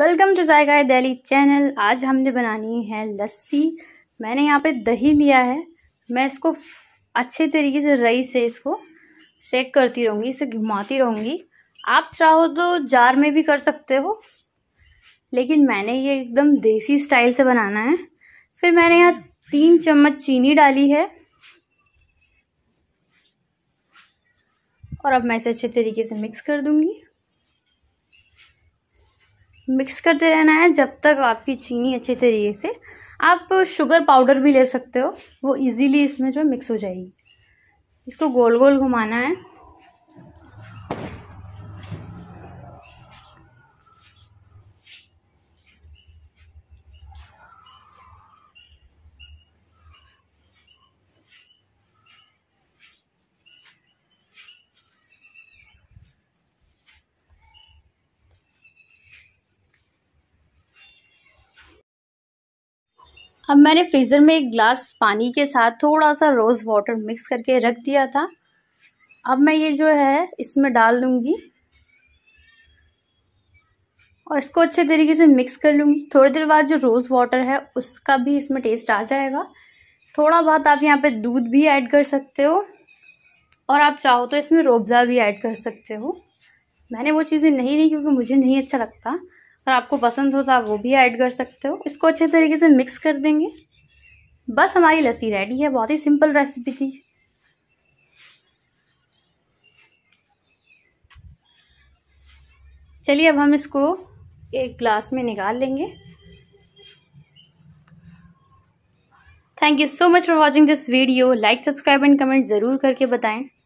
welcome to Zaika Delhi channel आज हमने बनानी है लस्सी मैंने यहाँ पे दही लिया है मैं इसको अच्छे तरीके से रई से इसको शेक करती रहूँगी इसे घुमाती रहूँगी आप चाहो तो जार में भी कर सकते हो लेकिन मैंने ये एकदम देसी स्टाइल से बनाना है फिर मैंने यहाँ तीन चम्मच चीनी डाली है और अब मैं इसे अच्छे तरीके से मिक्स कर दूँगी मिक्स करते रहना है जब तक आपकी चीनी अच्छे तरीके से आप शुगर पाउडर भी ले सकते हो वो इजीली इसमें जो मिक्स हो जाएगी इसको गोल गोल घुमाना है अब मैंने फ्रीज़र में एक ग्लास पानी के साथ थोड़ा सा रोज़ वाटर मिक्स करके रख दिया था अब मैं ये जो है इसमें डाल दूँगी और इसको अच्छे तरीके से मिक्स कर लूँगी थोड़ी देर बाद जो रोज़ वाटर है उसका भी इसमें टेस्ट आ जाएगा थोड़ा बहुत आप यहाँ पे दूध भी ऐड कर सकते हो और आप चाहो तो इसमें रोबज़ा भी ऐड कर सकते हो मैंने वो चीज़ें नहीं ली क्योंकि मुझे नहीं अच्छा लगता और आपको पसंद हो तो आप वो भी ऐड कर सकते हो इसको अच्छे तरीके से मिक्स कर देंगे बस हमारी लस्सी रेडी है बहुत ही सिंपल रेसिपी थी चलिए अब हम इसको एक ग्लास में निकाल लेंगे thank you so much for watching this video like subscribe and comment ज़रूर करके बताएं